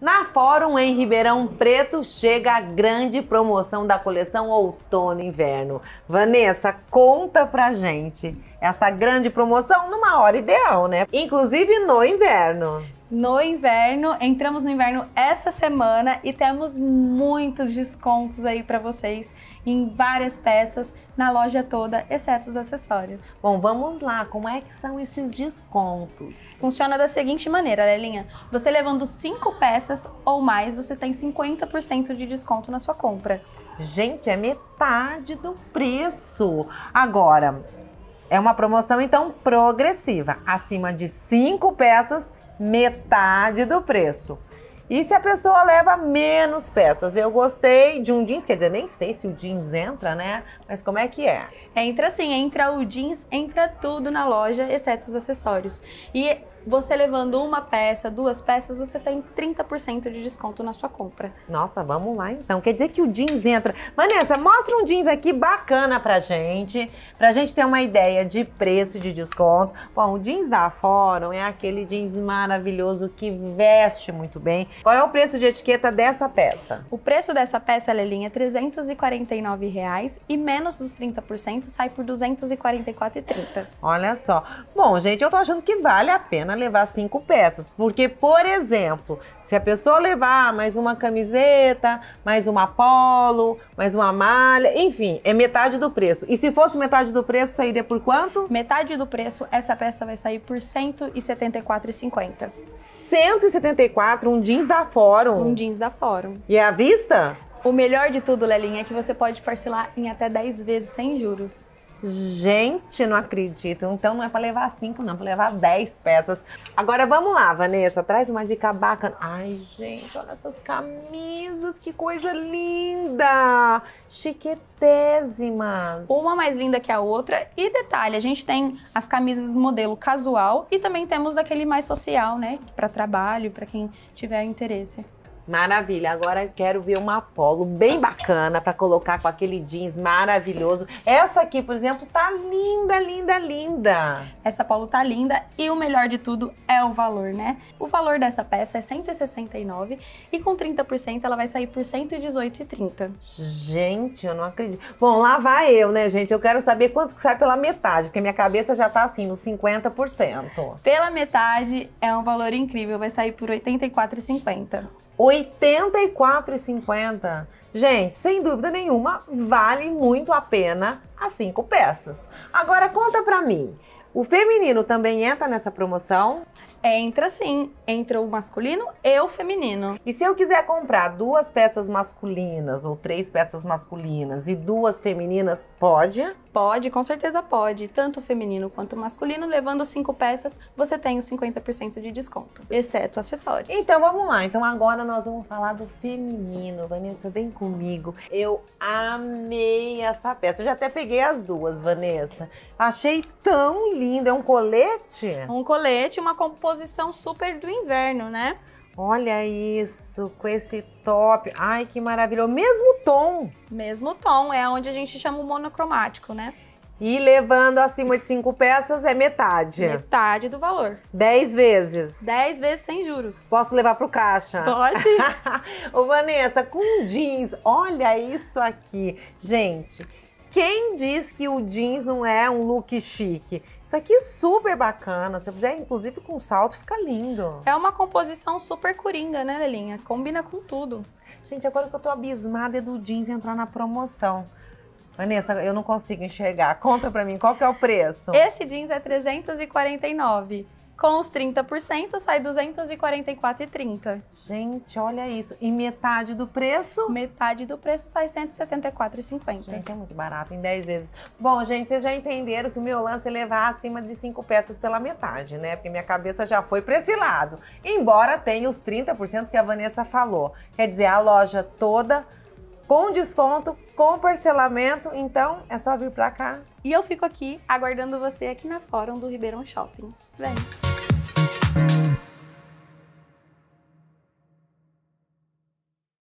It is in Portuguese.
Na Fórum em Ribeirão Preto chega a grande promoção da coleção Outono Inverno. Vanessa, conta pra gente essa grande promoção numa hora ideal, né? Inclusive no inverno no inverno. Entramos no inverno essa semana e temos muitos descontos aí para vocês em várias peças na loja toda, exceto os acessórios. Bom, vamos lá. Como é que são esses descontos? Funciona da seguinte maneira, Lelinha. Você levando cinco peças ou mais, você tem 50% de desconto na sua compra. Gente, é metade do preço. Agora, é uma promoção então progressiva, acima de cinco peças, metade do preço. E se a pessoa leva menos peças? Eu gostei de um jeans, quer dizer, nem sei se o jeans entra, né? Mas como é que é? Entra sim, entra o jeans, entra tudo na loja, exceto os acessórios. E você levando uma peça, duas peças, você tem 30% de desconto na sua compra. Nossa, vamos lá então. Quer dizer que o jeans entra. Vanessa, mostra um jeans aqui bacana pra gente, pra gente ter uma ideia de preço de desconto. Bom, o jeans da Fórum é aquele jeans maravilhoso que veste muito bem. Qual é o preço de etiqueta dessa peça? O preço dessa peça, Lelinha, é 349 reais e menos dos 30% sai por 244,30. Olha só. Bom, gente, eu tô achando que vale a pena pena levar cinco peças. Porque, por exemplo, se a pessoa levar mais uma camiseta, mais uma polo, mais uma malha, enfim, é metade do preço. E se fosse metade do preço, sairia por quanto? Metade do preço, essa peça vai sair por R$ 174,50. 174 um jeans da Fórum. Um jeans da Fórum. E é à vista? O melhor de tudo, Lelinha, é que você pode parcelar em até 10 vezes sem juros. Gente, não acredito. Então não é para levar cinco, não, é para levar dez peças. Agora vamos lá, Vanessa, traz uma dica bacana. Ai, gente, olha essas camisas, que coisa linda! Chiquetésimas. Uma mais linda que a outra. E detalhe, a gente tem as camisas modelo casual e também temos daquele mais social, né, para trabalho, para quem tiver interesse. Maravilha. Agora quero ver uma polo bem bacana para colocar com aquele jeans maravilhoso. Essa aqui, por exemplo, tá linda, linda, linda. Essa polo tá linda e o melhor de tudo é o valor, né? O valor dessa peça é 169 e com 30% ela vai sair por 118,30. Gente, eu não acredito. Bom, lá vai eu, né, gente? Eu quero saber quanto que sai pela metade, porque minha cabeça já tá assim, no 50%. Pela metade é um valor incrível, vai sair por 84,50. 84,50. Gente, sem dúvida nenhuma, vale muito a pena as cinco peças. Agora conta pra mim, o feminino também entra nessa promoção? Entra sim, entra o masculino e o feminino. E se eu quiser comprar duas peças masculinas ou três peças masculinas e duas femininas, pode? Pode, com certeza pode. Tanto feminino quanto masculino, levando cinco peças, você tem os 50% de desconto, exceto acessórios. Então vamos lá. Então agora nós vamos falar do feminino. Vanessa, vem comigo. Eu amei essa peça. Eu já até peguei as duas, Vanessa. Achei tão lindo! É um colete? Um colete, uma composição super do inverno, né? Olha isso, com esse top. Ai, que maravilha. O mesmo tom. Mesmo tom, é onde a gente chama o monocromático, né? E levando acima de cinco peças é metade. Metade do valor. Dez vezes. Dez vezes sem juros. Posso levar pro caixa? Pode. Ô, Vanessa, com jeans, olha isso aqui. Gente, quem diz que o jeans não é um look chique? Isso aqui é super bacana. Se fizer, inclusive, com salto, fica lindo. É uma composição super coringa, né, Lelinha? Combina com tudo. Gente, agora que eu tô abismada é do jeans entrar na promoção. Vanessa, eu não consigo enxergar. Conta pra mim, qual que é o preço? Esse jeans é 349. Com os 30% sai 244,30. Gente, olha isso. E metade do preço? Metade do preço sai 174,50. Gente, é muito barato, em 10 vezes. Bom, gente, vocês já entenderam que o meu lance é levar acima de 5 peças pela metade, né? Porque minha cabeça já foi para esse lado. Embora tenha os 30% que a Vanessa falou. Quer dizer, a loja toda com desconto, com parcelamento. Então é só vir para cá. E eu fico aqui aguardando você aqui na Fórum do Ribeirão Shopping. Vem!